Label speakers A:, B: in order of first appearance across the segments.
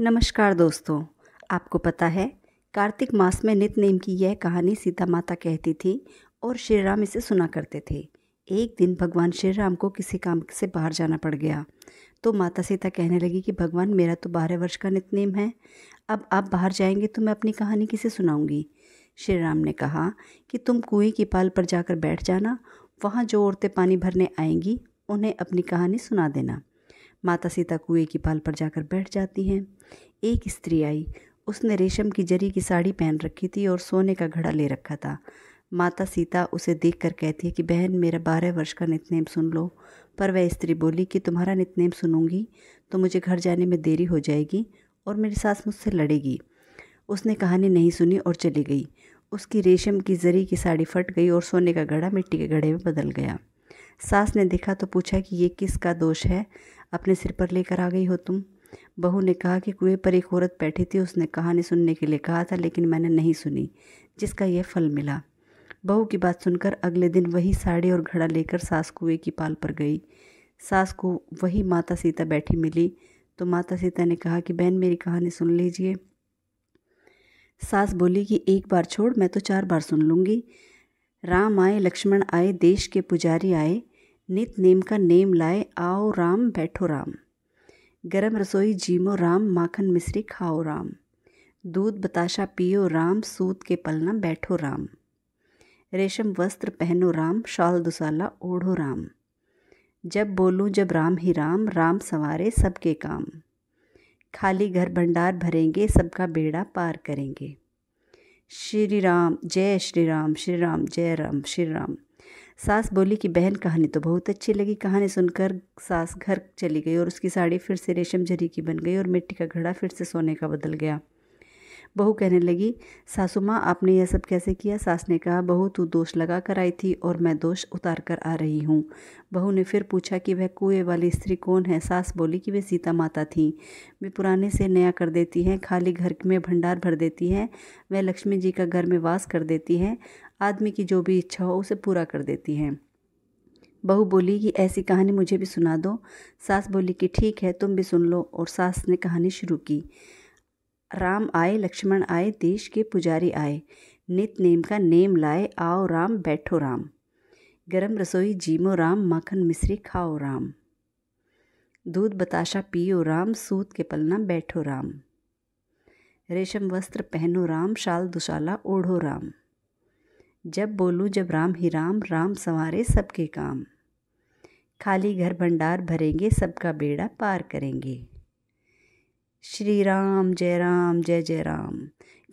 A: नमस्कार दोस्तों आपको पता है कार्तिक मास में नित नेम की यह कहानी सीता माता कहती थी और श्री राम इसे सुना करते थे एक दिन भगवान श्री राम को किसी काम से बाहर जाना पड़ गया तो माता सीता कहने लगी कि भगवान मेरा तो बारह वर्ष का नित नेम है अब आप बाहर जाएंगे तो मैं अपनी कहानी किसे सुनाऊंगी श्री राम ने कहा कि तुम कुएं की पाल पर जाकर बैठ जाना वहाँ जो औरतें पानी भरने आएंगी उन्हें अपनी कहानी सुना देना माता सीता कुएं की पाल पर जाकर बैठ जाती हैं एक स्त्री आई उसने रेशम की जरी की साड़ी पहन रखी थी और सोने का घड़ा ले रखा था माता सीता उसे देख कहती है कि बहन मेरा बारह वर्ष का नितनेम सुन लो पर वह स्त्री बोली कि तुम्हारा नितनेम सुनूंगी तो मुझे घर जाने में देरी हो जाएगी और मेरी सास मुझसे लड़ेगी उसने कहानी नहीं सुनी और चली गई उसकी रेशम की जरी की साड़ी फट गई और सोने का घड़ा मिट्टी के घड़े में बदल गया सास ने देखा तो पूछा कि ये किसका दोष है अपने सिर पर लेकर आ गई हो तुम बहू ने कहा कि कुएं पर एक औरत बैठी थी उसने कहानी सुनने के लिए कहा था लेकिन मैंने नहीं सुनी जिसका यह फल मिला बहू की बात सुनकर अगले दिन वही साड़ी और घड़ा लेकर सास कुएं की पाल पर गई सास को वही माता सीता बैठी मिली तो माता सीता ने कहा कि बहन मेरी कहानी सुन लीजिए सास बोली कि एक बार छोड़ मैं तो चार बार सुन लूँगी राम आए लक्ष्मण आए देश के पुजारी आए नित नेम का नेम लाए आओ राम बैठो राम गरम रसोई जीमो राम माखन मिश्री खाओ राम दूध बताशा पियो राम सूत के पलना बैठो राम रेशम वस्त्र पहनो राम शाल दुसाला ओढ़ो राम जब बोलूँ जब राम ही राम राम संवारे सबके काम खाली घर भंडार भरेंगे सबका बेड़ा पार करेंगे श्री राम जय श्री राम श्री राम जय राम श्री राम सास बोली कि बहन कहानी तो बहुत अच्छी लगी कहानी सुनकर सास घर चली गई और उसकी साड़ी फिर से रेशम झरी की बन गई और मिट्टी का घड़ा फिर से सोने का बदल गया बहू कहने लगी सासू माँ आपने यह सब कैसे किया सास ने कहा बहू तू दोष लगा कर आई थी और मैं दोष उतार कर आ रही हूँ बहू ने फिर पूछा कि वह कुएं वाली स्त्री कौन है सास बोली कि वे सीता माता थी वे पुराने से नया कर देती हैं खाली घर में भंडार भर देती हैं वह लक्ष्मी जी का घर में वास कर देती हैं आदमी की जो भी इच्छा हो उसे पूरा कर देती हैं बहू बोली कि ऐसी कहानी मुझे भी सुना दो सास बोली कि ठीक है तुम भी सुन लो और सास ने कहानी शुरू की राम आए लक्ष्मण आए देश के पुजारी आए नित नेम का नेम लाए आओ राम बैठो राम गरम रसोई जीमो राम माखन मिश्री खाओ राम दूध बताशा पियो राम सूत के पलना बैठो राम रेशम वस्त्र पहनो राम शाल दुशाला ओढ़ो राम जब बोलूँ जब राम ही राम राम संवारे सबके काम खाली घर भंडार भरेंगे सबका बेड़ा पार करेंगे श्री राम जय राम जय जय राम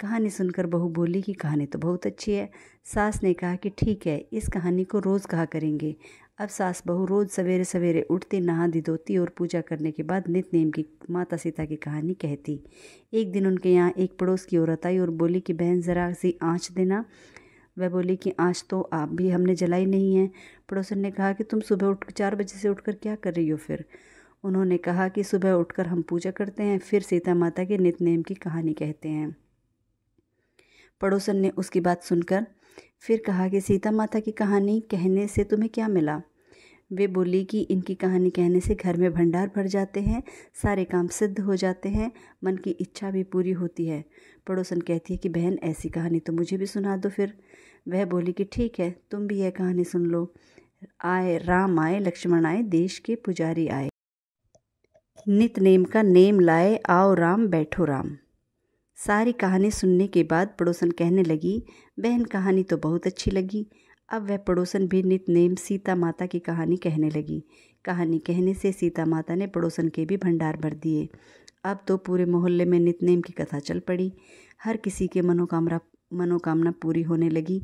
A: कहानी सुनकर बहू बोली कि कहानी तो बहुत अच्छी है सास ने कहा कि ठीक है इस कहानी को रोज़ कहा करेंगे अब सास बहू रोज़ सवेरे सवेरे उठती नहा धोती और पूजा करने के बाद नित नेम की माता सीता की कहानी कहती एक दिन उनके यहाँ एक पड़ोस की औरत आई और बोली कि बहन ज़रा सी आँच देना वह बोली कि आज तो आप भी हमने जलाई नहीं है पड़ोसन ने कहा कि तुम सुबह उठ चार बजे से उठकर क्या कर रही हो फिर उन्होंने कहा कि सुबह उठकर हम पूजा करते हैं फिर सीता माता के नित नेम की कहानी कहते हैं पड़ोसन ने उसकी बात सुनकर फिर कहा कि सीता माता की कहानी कहने से तुम्हें क्या मिला वे बोली कि इनकी कहानी कहने से घर में भंडार भर जाते हैं सारे काम सिद्ध हो जाते हैं मन की इच्छा भी पूरी होती है पड़ोसन कहती है कि बहन ऐसी कहानी तो मुझे भी सुना दो फिर वह बोली कि ठीक है तुम भी यह कहानी सुन लो आए राम आए लक्ष्मण आए देश के पुजारी आए नित नेम का नेम लाए आओ राम बैठो राम सारी कहानी सुनने के बाद पड़ोसन कहने लगी बहन कहानी तो बहुत अच्छी लगी अब वह पड़ोसन भी नित नेम सीता माता की कहानी कहने लगी कहानी कहने से सीता माता ने पड़ोसन के भी भंडार भर दिए अब तो पूरे मोहल्ले में नितनेम की कथा चल पड़ी हर किसी के मनोकामना मनोकामना पूरी होने लगी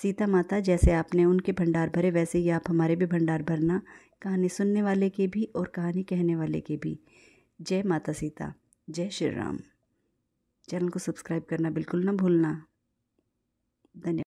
A: सीता माता जैसे आपने उनके भंडार भरे वैसे ही आप हमारे भी भंडार भरना कहानी सुनने वाले के भी और कहानी कहने वाले के भी जय माता सीता जय श्री राम चैनल को सब्सक्राइब करना बिल्कुल ना भूलना धन्यवाद